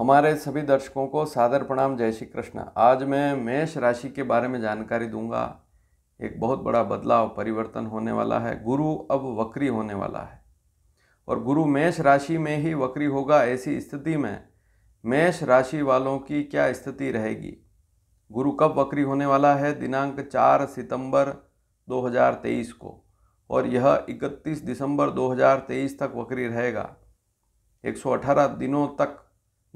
हमारे सभी दर्शकों को सादर प्रणाम जय श्री कृष्ण आज मैं मेष राशि के बारे में जानकारी दूंगा एक बहुत बड़ा बदलाव परिवर्तन होने वाला है गुरु अब वक्री होने वाला है और गुरु मेष राशि में ही वक्री होगा ऐसी स्थिति में मेष राशि वालों की क्या स्थिति रहेगी गुरु कब वक्री होने वाला है दिनांक चार सितंबर 2023 को और यह 31 दिसंबर 2023 तक वक्री रहेगा 118 दिनों तक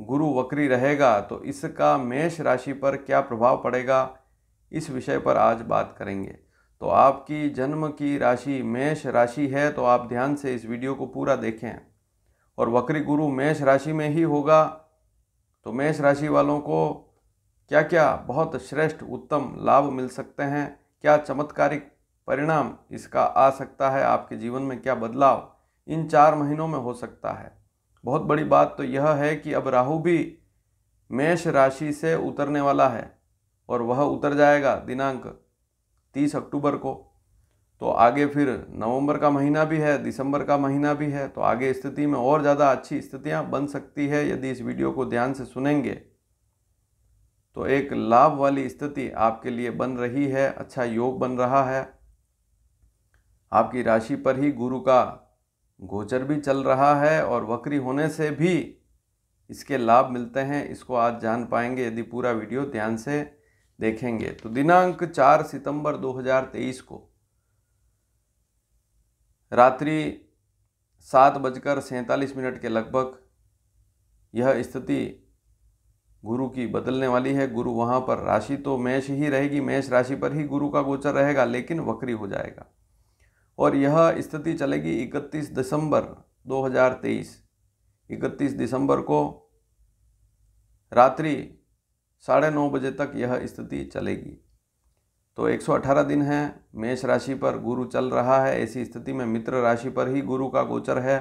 गुरु वक्री रहेगा तो इसका मेष राशि पर क्या प्रभाव पड़ेगा इस विषय पर आज बात करेंगे तो आपकी जन्म की राशि मेष राशि है तो आप ध्यान से इस वीडियो को पूरा देखें और वक्री गुरु मेष राशि में ही होगा तो मेष राशि वालों को क्या क्या बहुत श्रेष्ठ उत्तम लाभ मिल सकते हैं क्या चमत्कारिक परिणाम इसका आ सकता है आपके जीवन में क्या बदलाव इन चार महीनों में हो सकता है बहुत बड़ी बात तो यह है कि अब राहु भी मेष राशि से उतरने वाला है और वह उतर जाएगा दिनांक तीस अक्टूबर को तो आगे फिर नवंबर का महीना भी है दिसंबर का महीना भी है तो आगे स्थिति में और ज़्यादा अच्छी स्थितियाँ बन सकती है यदि इस वीडियो को ध्यान से सुनेंगे तो एक लाभ वाली स्थिति आपके लिए बन रही है अच्छा योग बन रहा है आपकी राशि पर ही गुरु का गोचर भी चल रहा है और वक्री होने से भी इसके लाभ मिलते हैं इसको आज जान पाएंगे यदि पूरा वीडियो ध्यान से देखेंगे तो दिनांक चार सितंबर 2023 को रात्रि सात बजकर सैंतालीस मिनट के लगभग यह स्थिति गुरु की बदलने वाली है गुरु वहां पर राशि तो मेष ही रहेगी मेष राशि पर ही गुरु का गोचर रहेगा लेकिन वक्री हो जाएगा और यह स्थिति चलेगी 31 दिसंबर 2023 31 दिसंबर को रात्रि साढ़े नौ बजे तक यह स्थिति चलेगी तो 118 दिन है मेष राशि पर गुरु चल रहा है ऐसी स्थिति में मित्र राशि पर ही गुरु का गोचर है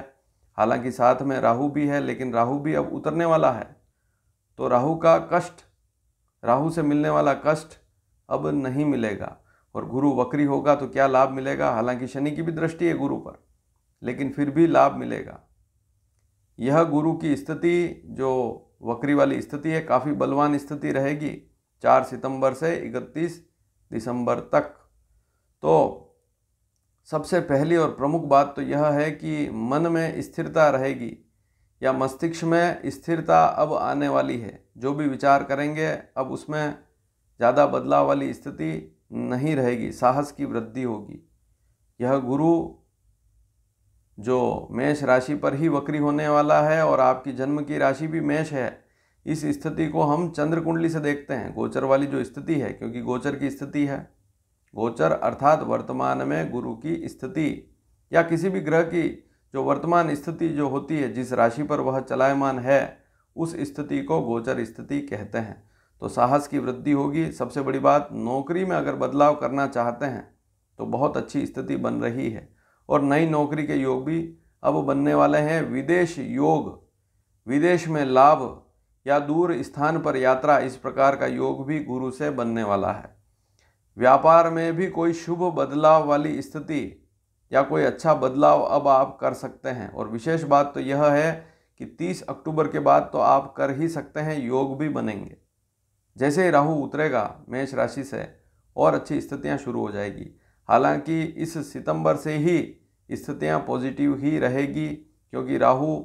हालांकि साथ में राहु भी है लेकिन राहु भी अब उतरने वाला है तो राहु का कष्ट राहु से मिलने वाला कष्ट अब नहीं मिलेगा और गुरु वक्री होगा तो क्या लाभ मिलेगा हालांकि शनि की भी दृष्टि है गुरु पर लेकिन फिर भी लाभ मिलेगा यह गुरु की स्थिति जो वक्री वाली स्थिति है काफ़ी बलवान स्थिति रहेगी चार सितंबर से इकतीस दिसंबर तक तो सबसे पहली और प्रमुख बात तो यह है कि मन में स्थिरता रहेगी या मस्तिष्क में स्थिरता अब आने वाली है जो भी विचार करेंगे अब उसमें ज़्यादा बदलाव वाली स्थिति नहीं रहेगी साहस की वृद्धि होगी यह गुरु जो मेष राशि पर ही वक्री होने वाला है और आपकी जन्म की राशि भी मेष है इस स्थिति को हम चंद्र कुंडली से देखते हैं गोचर वाली जो स्थिति है क्योंकि गोचर की स्थिति है गोचर अर्थात वर्तमान में गुरु की स्थिति या किसी भी ग्रह की जो वर्तमान स्थिति जो होती है जिस राशि पर वह चलायमान है उस स्थिति को गोचर स्थिति कहते हैं तो साहस की वृद्धि होगी सबसे बड़ी बात नौकरी में अगर बदलाव करना चाहते हैं तो बहुत अच्छी स्थिति बन रही है और नई नौकरी के योग भी अब बनने वाले हैं विदेश योग विदेश में लाभ या दूर स्थान पर यात्रा इस प्रकार का योग भी गुरु से बनने वाला है व्यापार में भी कोई शुभ बदलाव वाली स्थिति या कोई अच्छा बदलाव अब आप कर सकते हैं और विशेष बात तो यह है कि 30 अक्टूबर के बाद तो आप कर ही सकते हैं योग भी बनेंगे जैसे ही राहु उतरेगा मेष राशि से और अच्छी स्थितियाँ शुरू हो जाएगी हालांकि इस सितंबर से ही स्थितियाँ पॉजिटिव ही रहेगी क्योंकि राहु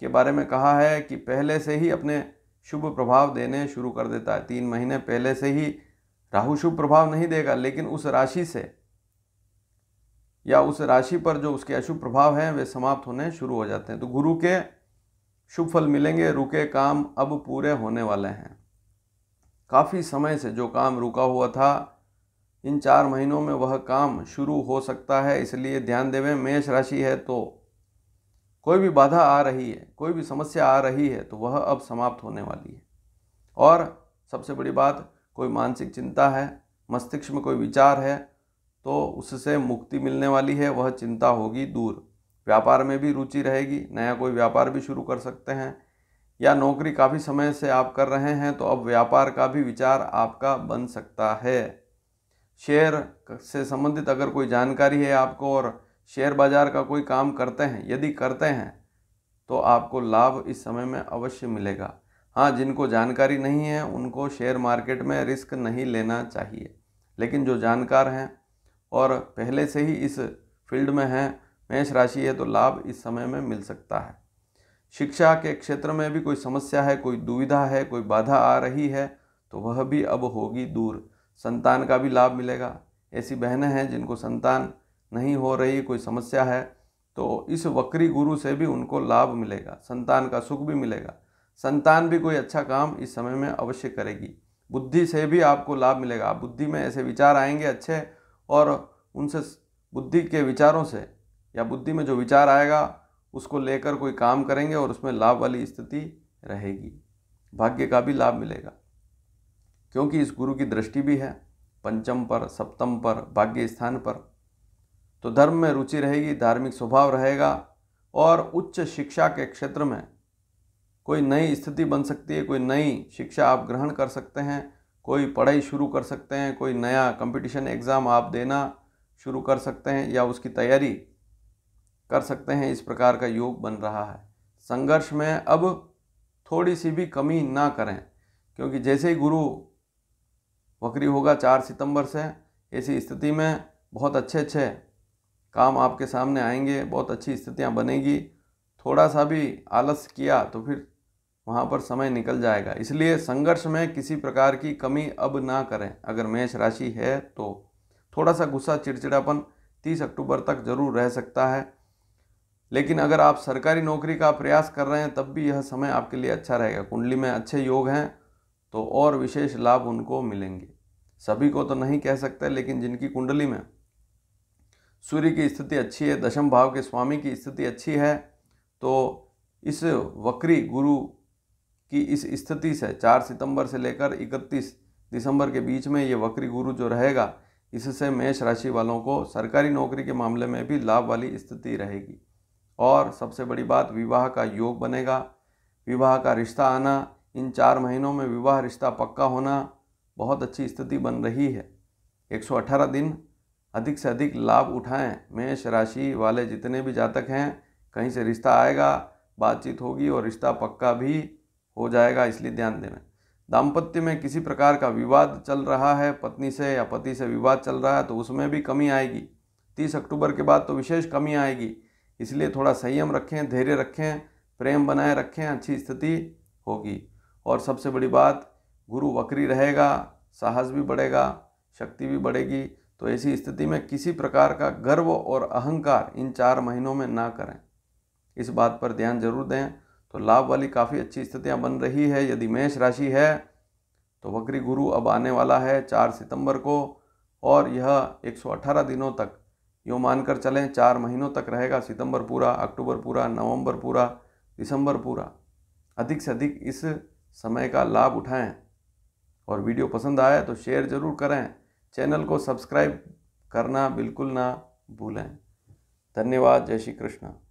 के बारे में कहा है कि पहले से ही अपने शुभ प्रभाव देने शुरू कर देता है तीन महीने पहले से ही राहु शुभ प्रभाव नहीं देगा लेकिन उस राशि से या उस राशि पर जो उसके अशुभ प्रभाव हैं वे समाप्त होने शुरू हो जाते हैं तो गुरु के शुभ फल मिलेंगे रुके काम अब पूरे होने वाले हैं काफ़ी समय से जो काम रुका हुआ था इन चार महीनों में वह काम शुरू हो सकता है इसलिए ध्यान देवें मेष राशि है तो कोई भी बाधा आ रही है कोई भी समस्या आ रही है तो वह अब समाप्त होने वाली है और सबसे बड़ी बात कोई मानसिक चिंता है मस्तिष्क में कोई विचार है तो उससे मुक्ति मिलने वाली है वह चिंता होगी दूर व्यापार में भी रुचि रहेगी नया कोई व्यापार भी शुरू कर सकते हैं या नौकरी काफ़ी समय से आप कर रहे हैं तो अब व्यापार का भी विचार आपका बन सकता है शेयर से संबंधित अगर कोई जानकारी है आपको और शेयर बाज़ार का कोई काम करते हैं यदि करते हैं तो आपको लाभ इस समय में अवश्य मिलेगा हाँ जिनको जानकारी नहीं है उनको शेयर मार्केट में रिस्क नहीं लेना चाहिए लेकिन जो जानकार हैं और पहले से ही इस फील्ड में हैं मेष राशि है तो लाभ इस समय में मिल सकता है शिक्षा के क्षेत्र में भी कोई समस्या है कोई दुविधा है कोई बाधा आ रही है तो वह भी अब होगी दूर संतान का भी लाभ मिलेगा ऐसी बहनें हैं जिनको संतान नहीं हो रही कोई समस्या है तो इस वक्री गुरु से भी उनको लाभ मिलेगा संतान का सुख भी मिलेगा संतान भी कोई अच्छा काम इस समय में अवश्य करेगी बुद्धि से भी आपको लाभ मिलेगा आप बुद्धि में ऐसे विचार आएंगे अच्छे और उनसे बुद्धि के विचारों से या बुद्धि में जो विचार आएगा उसको लेकर कोई काम करेंगे और उसमें लाभ वाली स्थिति रहेगी भाग्य का भी लाभ मिलेगा क्योंकि इस गुरु की दृष्टि भी है पंचम पर सप्तम पर भाग्य स्थान पर तो धर्म में रुचि रहेगी धार्मिक स्वभाव रहेगा और उच्च शिक्षा के क्षेत्र में कोई नई स्थिति बन सकती है कोई नई शिक्षा आप ग्रहण कर सकते हैं कोई पढ़ाई शुरू कर सकते हैं कोई नया कंपटीशन एग्ज़ाम आप देना शुरू कर सकते हैं या उसकी तैयारी कर सकते हैं इस प्रकार का योग बन रहा है संघर्ष में अब थोड़ी सी भी कमी ना करें क्योंकि जैसे ही गुरु वक्री होगा चार सितंबर से ऐसी स्थिति में बहुत अच्छे अच्छे काम आपके सामने आएंगे बहुत अच्छी स्थितियां बनेगी थोड़ा सा भी आलस किया तो फिर वहाँ पर समय निकल जाएगा इसलिए संघर्ष में किसी प्रकार की कमी अब ना करें अगर मेष राशि है तो थोड़ा सा गुस्सा चिड़चिड़ापन 30 अक्टूबर तक जरूर रह सकता है लेकिन अगर आप सरकारी नौकरी का प्रयास कर रहे हैं तब भी यह समय आपके लिए अच्छा रहेगा कुंडली में अच्छे योग हैं तो और विशेष लाभ उनको मिलेंगे सभी को तो नहीं कह सकते लेकिन जिनकी कुंडली में सूर्य की स्थिति अच्छी है दशम भाव के स्वामी की स्थिति अच्छी है तो इस वक्री गुरु की इस स्थिति से चार सितंबर से लेकर इकतीस दिसंबर के बीच में ये वक्री गुरु जो रहेगा इससे मेष राशि वालों को सरकारी नौकरी के मामले में भी लाभ वाली स्थिति रहेगी और सबसे बड़ी बात विवाह का योग बनेगा विवाह का रिश्ता आना इन चार महीनों में विवाह रिश्ता पक्का होना बहुत अच्छी स्थिति बन रही है 118 दिन अधिक से अधिक लाभ उठाएं मेष राशि वाले जितने भी जातक हैं कहीं से रिश्ता आएगा बातचीत होगी और रिश्ता पक्का भी हो जाएगा इसलिए ध्यान देना दाम्पत्य में किसी प्रकार का विवाद चल रहा है पत्नी से या पति से विवाद चल रहा है तो उसमें भी कमी आएगी तीस अक्टूबर के बाद तो विशेष कमी आएगी इसलिए थोड़ा संयम रखें धैर्य रखें प्रेम बनाए रखें अच्छी स्थिति होगी और सबसे बड़ी बात गुरु वक्री रहेगा साहस भी बढ़ेगा शक्ति भी बढ़ेगी तो ऐसी स्थिति में किसी प्रकार का गर्व और अहंकार इन चार महीनों में ना करें इस बात पर ध्यान जरूर दें तो लाभ वाली काफ़ी अच्छी स्थितियां बन रही है यदि मेष राशि है तो वक्री गुरु अब आने वाला है चार सितंबर को और यह 118 दिनों तक यूँ मानकर चलें चार महीनों तक रहेगा सितंबर पूरा अक्टूबर पूरा नवंबर पूरा दिसंबर पूरा अधिक से अधिक इस समय का लाभ उठाएं और वीडियो पसंद आए तो शेयर ज़रूर करें चैनल को सब्सक्राइब करना बिल्कुल ना भूलें धन्यवाद जय श्री कृष्ण